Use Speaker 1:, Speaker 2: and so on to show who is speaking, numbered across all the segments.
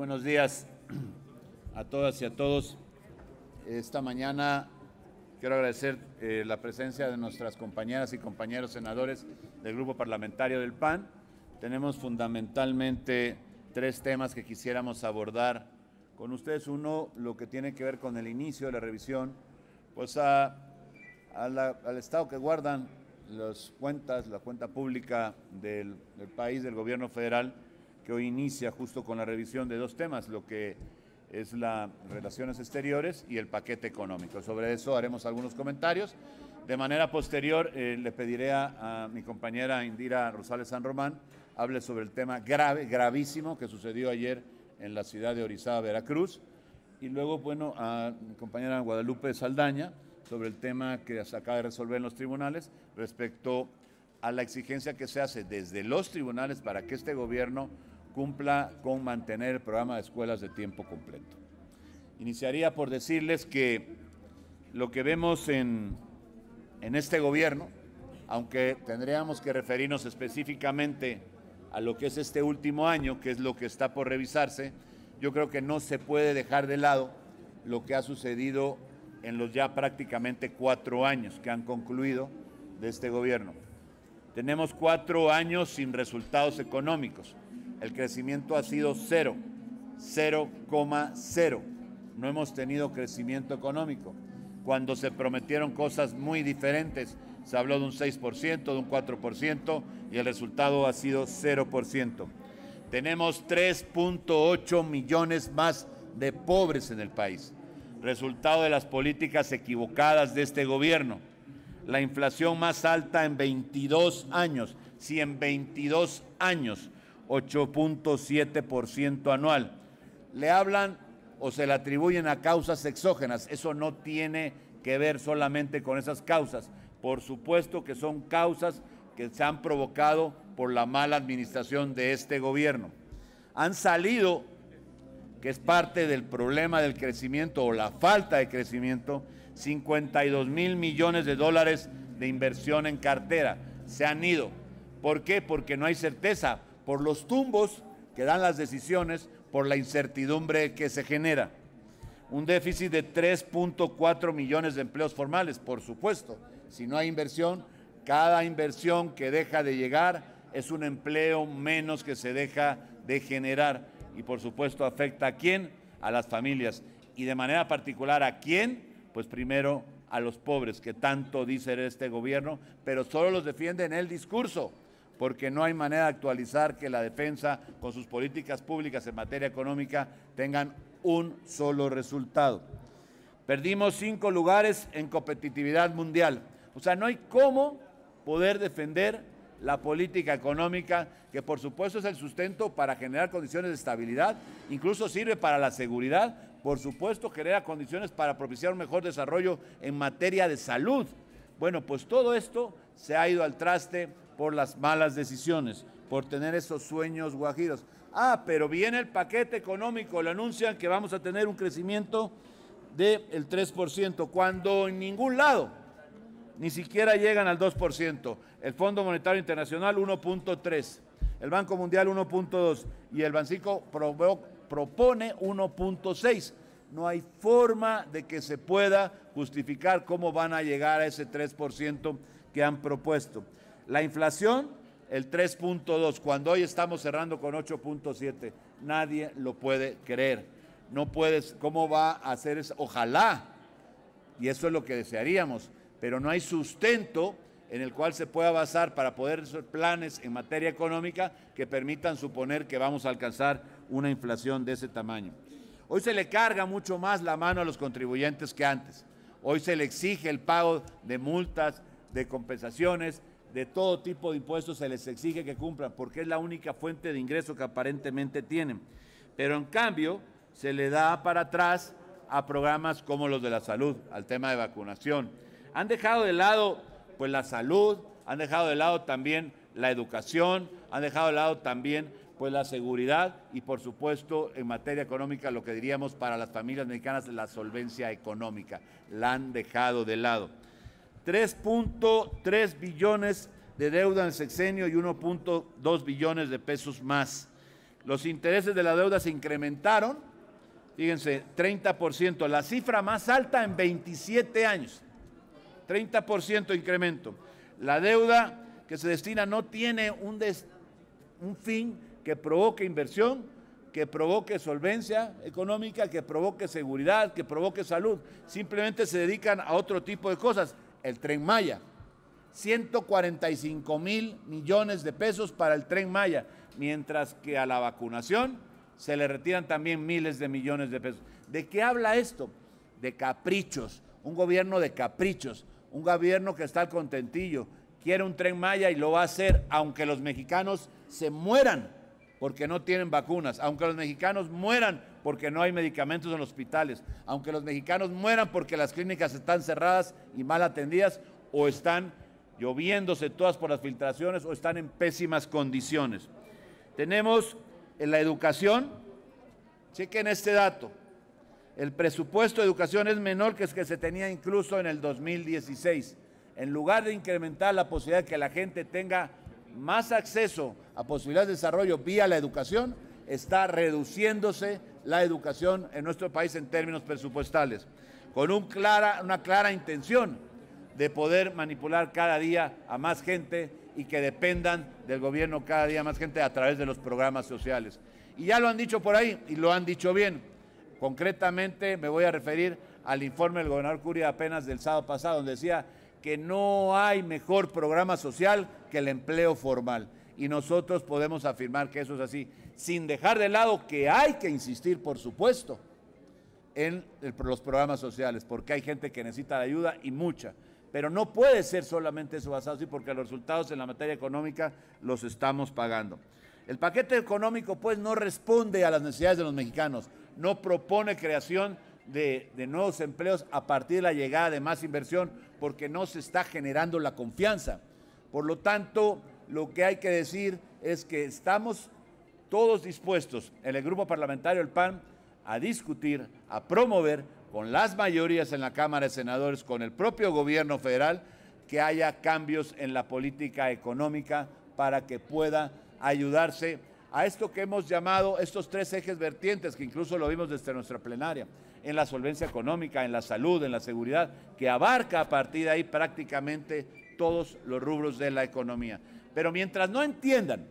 Speaker 1: buenos días a todas y a todos. Esta mañana quiero agradecer eh, la presencia de nuestras compañeras y compañeros senadores del Grupo Parlamentario del PAN. Tenemos fundamentalmente tres temas que quisiéramos abordar con ustedes. Uno, lo que tiene que ver con el inicio de la revisión, pues al estado que guardan las cuentas, la cuenta pública del, del país, del gobierno federal que hoy inicia justo con la revisión de dos temas, lo que es las relaciones exteriores y el paquete económico. Sobre eso haremos algunos comentarios. De manera posterior, eh, le pediré a, a, mi compañera Indira Rosales San Román hable sobre el tema grave, gravísimo que sucedió ayer en la ciudad de Orizaba, Veracruz. Y luego, bueno, a mi compañera Guadalupe Saldaña sobre el tema que se acaba de resolver en los tribunales respecto a la exigencia que se hace desde los tribunales para que este gobierno cumpla con mantener el programa de escuelas de tiempo completo. Iniciaría por decirles que lo que vemos en, en este gobierno, aunque tendríamos que referirnos específicamente a lo que es este último año, que es lo que está por revisarse, yo creo que no se puede dejar de lado lo que ha sucedido en los ya prácticamente cuatro años que han concluido de este gobierno. Tenemos cuatro años sin resultados económicos el crecimiento ha sido cero, 0,0. No hemos tenido crecimiento económico. Cuando se prometieron cosas muy diferentes, se habló de un 6%, de un 4% y el resultado ha sido 0%. Tenemos 3.8 millones más de pobres en el país, resultado de las políticas equivocadas de este gobierno. La inflación más alta en 22 años, si en 22 años 8.7% anual. Le hablan o se le atribuyen a causas exógenas. Eso no tiene que ver solamente con esas causas. Por supuesto que son causas que se han provocado por la mala administración de este gobierno. Han salido, que es parte del problema del crecimiento o la falta de crecimiento, 52 mil millones de dólares de inversión en cartera. Se han ido. ¿Por qué? Porque no hay certeza por los tumbos que dan las decisiones, por la incertidumbre que se genera. Un déficit de 3.4 millones de empleos formales, por supuesto. Si no hay inversión, cada inversión que deja de llegar es un empleo menos que se deja de generar. Y por supuesto afecta a quién? A las familias. Y de manera particular a quién? Pues primero a los pobres, que tanto dice este gobierno, pero solo los defiende en el discurso porque no hay manera de actualizar que la defensa con sus políticas públicas en materia económica tengan un solo resultado. Perdimos cinco lugares en competitividad mundial. O sea, no hay cómo poder defender la política económica, que por supuesto es el sustento para generar condiciones de estabilidad, incluso sirve para la seguridad, por supuesto genera condiciones para propiciar un mejor desarrollo en materia de salud. Bueno, pues todo esto se ha ido al traste por las malas decisiones, por tener esos sueños guajiros. Ah, pero viene el paquete económico, le anuncian que vamos a tener un crecimiento del 3%, cuando en ningún lado ni siquiera llegan al 2%. El Fondo Monetario Internacional 1.3, el Banco Mundial 1.2 y el Bancico propone 1.6. No hay forma de que se pueda justificar cómo van a llegar a ese 3% que han propuesto. La inflación, el 3.2, cuando hoy estamos cerrando con 8.7. Nadie lo puede creer. No puedes, ¿cómo va a hacer eso? Ojalá, y eso es lo que desearíamos, pero no hay sustento en el cual se pueda basar para poder hacer planes en materia económica que permitan suponer que vamos a alcanzar una inflación de ese tamaño. Hoy se le carga mucho más la mano a los contribuyentes que antes. Hoy se le exige el pago de multas, de compensaciones, de todo tipo de impuestos se les exige que cumplan porque es la única fuente de ingreso que aparentemente tienen. Pero en cambio se le da para atrás a programas como los de la salud, al tema de vacunación. Han dejado de lado pues la salud, han dejado de lado también la educación, han dejado de lado también pues la seguridad y por supuesto en materia económica lo que diríamos para las familias mexicanas la solvencia económica. La han dejado de lado. 3.3 billones de deuda en el sexenio y 1.2 billones de pesos más. Los intereses de la deuda se incrementaron, fíjense, 30%, la cifra más alta en 27 años. 30% incremento. La deuda que se destina no tiene un, un fin que provoque inversión, que provoque solvencia económica, que provoque seguridad, que provoque salud. Simplemente se dedican a otro tipo de cosas el tren Maya. 145 mil millones de pesos para el tren Maya, mientras que a la vacunación se le retiran también miles de millones de pesos. ¿De qué habla esto? De caprichos, un gobierno de caprichos, un gobierno que está al contentillo, quiere un tren Maya y lo va a hacer aunque los mexicanos se mueran porque no tienen vacunas, aunque los mexicanos mueran porque no hay medicamentos en hospitales, aunque los mexicanos mueran porque las clínicas están cerradas y mal atendidas o están lloviéndose todas por las filtraciones o están en pésimas condiciones. Tenemos en la educación, chequen este dato, el presupuesto de educación es menor que el que se tenía incluso en el 2016. En lugar de incrementar la posibilidad de que la gente tenga más acceso a posibilidades de desarrollo vía la educación, está reduciéndose la educación en nuestro país en términos presupuestales, con una clara intención de poder manipular cada día a más gente y que dependan del gobierno cada día más gente a través de los programas sociales. Y ya lo han dicho por ahí y lo han dicho bien. Concretamente me voy a referir al informe del gobernador Curia apenas del sábado pasado, donde decía que no hay mejor programa social que el empleo formal y nosotros podemos afirmar que eso es así, sin dejar de lado que hay que insistir, por supuesto, en los programas sociales, porque hay gente que necesita la ayuda y mucha. Pero no puede ser solamente eso basado así, porque los resultados en la materia económica los estamos pagando. El paquete económico, pues, no responde a las necesidades de los mexicanos, no propone creación de, de nuevos empleos a partir de la llegada de más inversión, porque no se está generando la confianza. Por lo tanto, lo que hay que decir es que estamos todos dispuestos en el grupo parlamentario el PAN a discutir, a promover con las mayorías en la Cámara de Senadores, con el propio gobierno federal, que haya cambios en la política económica para que pueda ayudarse a esto que hemos llamado estos tres ejes vertientes, que incluso lo vimos desde nuestra plenaria, en la solvencia económica, en la salud, en la seguridad, que abarca a partir de ahí prácticamente todos los rubros de la economía. Pero mientras no entiendan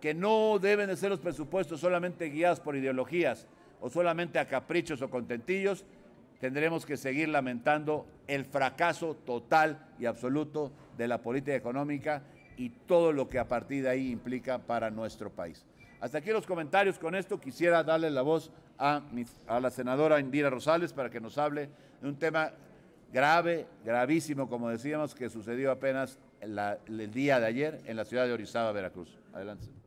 Speaker 1: que no deben de ser los presupuestos solamente guiados por ideologías o solamente a caprichos o contentillos, tendremos que seguir lamentando el fracaso total y absoluto de la política económica y todo lo que a partir de ahí implica para nuestro país. Hasta aquí los comentarios. Con esto quisiera darle la voz a, a, la senadora Indira Rosales para que nos hable de un tema grave, gravísimo, como decíamos, que sucedió apenas el día de ayer en la ciudad de Orizaba, Veracruz. Adelante.